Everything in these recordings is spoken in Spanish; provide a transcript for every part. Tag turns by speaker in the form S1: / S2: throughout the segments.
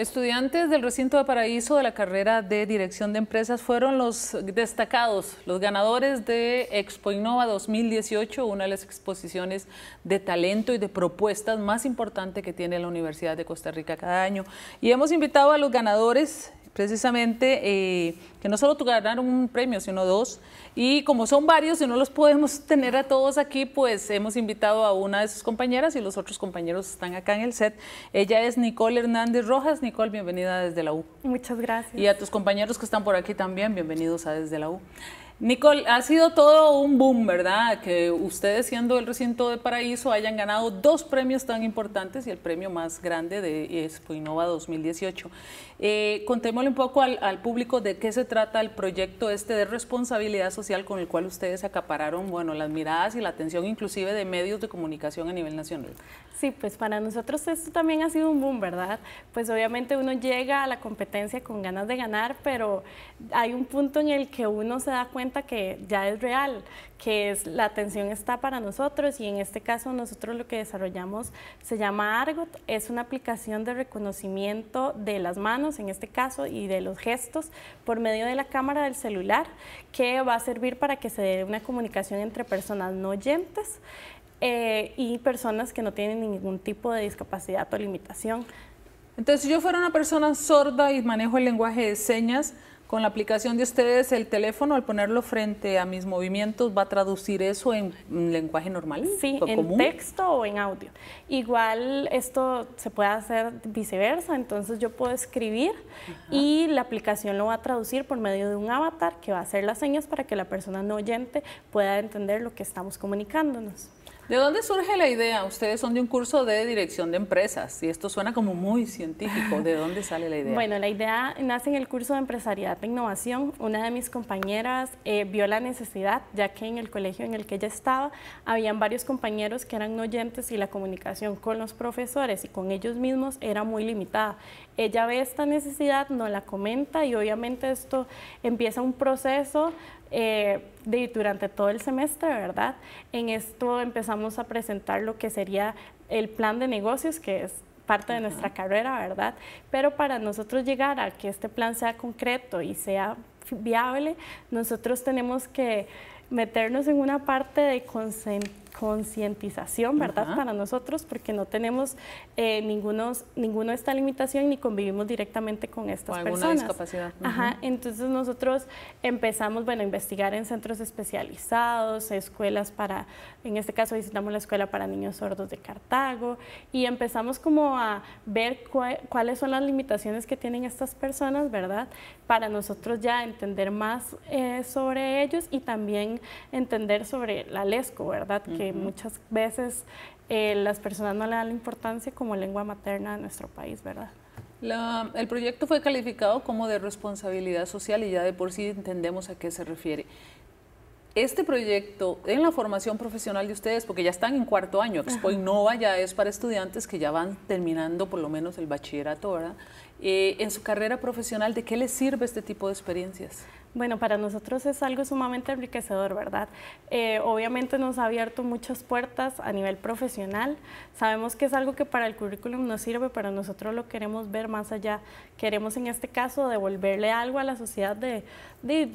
S1: Estudiantes del recinto de Paraíso de la carrera de Dirección de Empresas fueron los destacados, los ganadores de Expo Innova 2018, una de las exposiciones de talento y de propuestas más importante que tiene la Universidad de Costa Rica cada año. Y hemos invitado a los ganadores precisamente eh, que no solo ganaron un premio, sino dos. Y como son varios y no los podemos tener a todos aquí, pues hemos invitado a una de sus compañeras y los otros compañeros están acá en el set. Ella es Nicole Hernández Rojas. Nicole, bienvenida desde la U.
S2: Muchas gracias. Y a
S1: tus compañeros que están por aquí también, bienvenidos a desde la U. Nicole, ha sido todo un boom, ¿verdad? Que ustedes siendo el recinto de Paraíso hayan ganado dos premios tan importantes y el premio más grande de Expo 2018. Eh, contémosle un poco al, al, público de qué se trata el proyecto este de responsabilidad social con el cual ustedes acapararon, bueno, las miradas y la atención inclusive de medios de comunicación a nivel nacional. Sí, pues para nosotros esto también ha sido un boom, ¿verdad? Pues obviamente
S2: uno llega a la competencia con ganas de ganar, pero hay un punto en el que uno se da cuenta que ya es real, que es la atención está para nosotros y en este caso nosotros lo que desarrollamos se llama Argot, es una aplicación de reconocimiento de las manos en este caso y de los gestos por medio de la cámara del celular que va a servir para que se dé una comunicación entre personas no oyentes. Eh,
S1: y personas que no tienen ningún tipo de discapacidad o limitación. Entonces, si yo fuera una persona sorda y manejo el lenguaje de señas, con la aplicación de ustedes, el teléfono, al ponerlo frente a mis movimientos, va a traducir eso en, lenguaje normal. Sí, en texto o en audio. Igual esto se puede hacer viceversa, entonces
S2: yo puedo escribir y la aplicación lo va a traducir por medio de un avatar que va a hacer las señas para que la persona no oyente pueda entender lo que estamos comunicándonos.
S1: ¿De dónde surge la idea? Ustedes son de un curso de dirección de empresas y esto suena como muy científico. ¿De dónde sale la idea? Bueno,
S2: la idea nace en el curso de empresariedad e innovación. Una de mis compañeras eh, vio la necesidad, ya que en el colegio en el que ella estaba habían varios compañeros que eran oyentes y la comunicación con los profesores y con ellos mismos era muy limitada. Ella ve esta necesidad, no la comenta y obviamente esto empieza un proceso eh, de, durante todo el semestre, ¿verdad? En esto empezamos vamos a presentar lo que sería el plan de negocios, que es parte de nuestra carrera, ¿verdad? Pero para nosotros llegar a que este plan sea concreto y sea viable, nosotros tenemos que meternos en una parte de consentir concientización, ¿verdad? Para nosotros, porque no tenemos eh, ningunos, ninguna esta limitación ni convivimos directamente con estas o personas. Discapacidad. Ajá, entonces nosotros empezamos, bueno, a investigar en centros especializados, escuelas para, en este caso visitamos la escuela para niños sordos de Cartago y empezamos como a ver cuáles son las limitaciones que tienen estas personas, ¿verdad? Para nosotros ya entender más eh, sobre ellos y también entender sobre la LESCO, ¿verdad? que muchas veces eh, las personas no le dan la importancia como lengua materna en nuestro país, ¿verdad?
S1: el proyecto fue calificado como de responsabilidad social y ya de por sí entendemos a qué se refiere. Este proyecto en la formación profesional de ustedes, porque ya están en cuarto año, Expo Innova ya es para estudiantes que ya van terminando por lo menos el bachillerato, ¿verdad? Eh, en su carrera profesional, ¿de qué les sirve este tipo de experiencias? Bueno, para nosotros es
S2: algo sumamente enriquecedor, ¿verdad? Eh, obviamente nos ha abierto muchas puertas a nivel profesional. Sabemos que es algo que para el currículum no sirve, pero nosotros lo queremos ver más allá. Queremos en este caso devolverle algo a la sociedad de,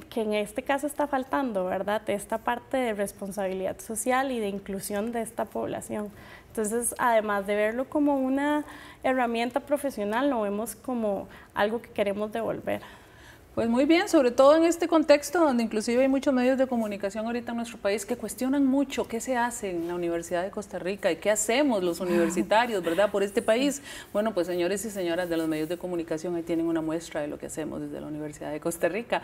S2: que en este caso está faltando, ¿verdad? Esta parte de responsabilidad social y de inclusión de esta población. Entonces, además de verlo como una herramienta profesional, lo vemos
S1: como algo que queremos devolver. Pues muy bien, sobre todo en este contexto donde inclusive hay muchos medios de comunicación ahorita en nuestro país que cuestionan mucho qué se hace en la Universidad de Costa Rica y qué hacemos los universitarios, ¿verdad? Por este país. Bueno, pues señores y señoras de los medios de comunicación ahí tienen una muestra de lo que hacemos desde la Universidad de Costa Rica.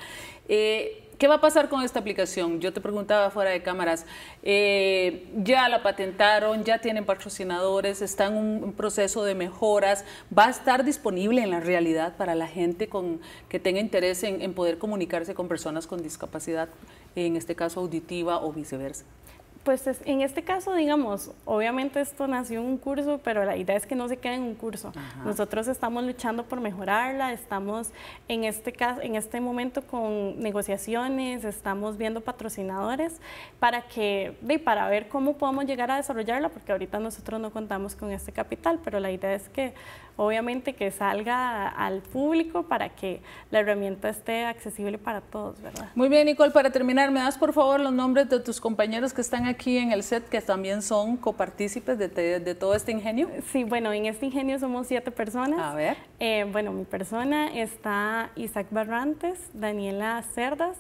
S1: Eh, ¿Qué va a pasar con esta aplicación? Yo te preguntaba fuera de cámaras, eh, ya la patentaron, ya tienen patrocinadores, están en un proceso de mejoras, ¿va a estar disponible en la realidad para la gente con, que tenga interés en, poder comunicarse con personas con discapacidad, en este caso auditiva o viceversa. Pues en este caso, digamos,
S2: obviamente esto nació en un curso, pero la idea es que no se quede en un curso. Nosotros estamos luchando por mejorarla, estamos en este, caso, en este momento con negociaciones, estamos viendo patrocinadores para, que, de, para ver cómo podemos llegar a desarrollarla, porque ahorita nosotros no contamos con este capital, pero la idea es que obviamente que salga al público para que la herramienta esté accesible para todos, ¿verdad?
S1: Muy bien, Nicole, para terminar, ¿me das por favor los nombres de tus compañeros que están aquí en el set que también son copartícipes de, todo este ingenio? Sí, bueno, en este ingenio somos siete personas. A ver. Eh,
S2: bueno, mi persona está Isaac Barrantes, Daniela Cerdas,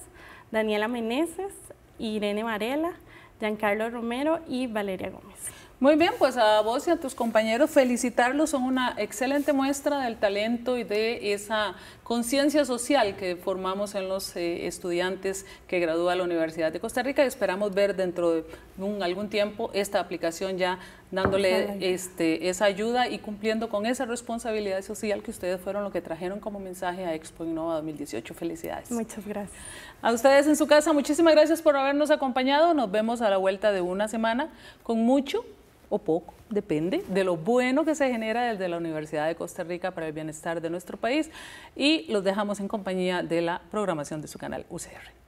S2: Daniela Meneses, Irene Varela, Giancarlo Romero y Valeria Gómez.
S1: Muy bien, pues a vos y a tus compañeros felicitarlos, son una excelente muestra del talento y de esa conciencia social que formamos en los eh, estudiantes que gradúa la Universidad de Costa Rica y esperamos ver dentro de algún tiempo esta aplicación ya dándole este, esa ayuda y cumpliendo con esa responsabilidad social que ustedes fueron lo que trajeron como mensaje a Expo Innova 2018. Felicidades. Muchas gracias. A ustedes en su casa, muchísimas gracias por habernos acompañado. Nos vemos a la vuelta de una semana con mucho o poco, depende de lo bueno que se genera desde la Universidad de Costa Rica para el bienestar de nuestro país y los dejamos en compañía de la programación de su canal UCR.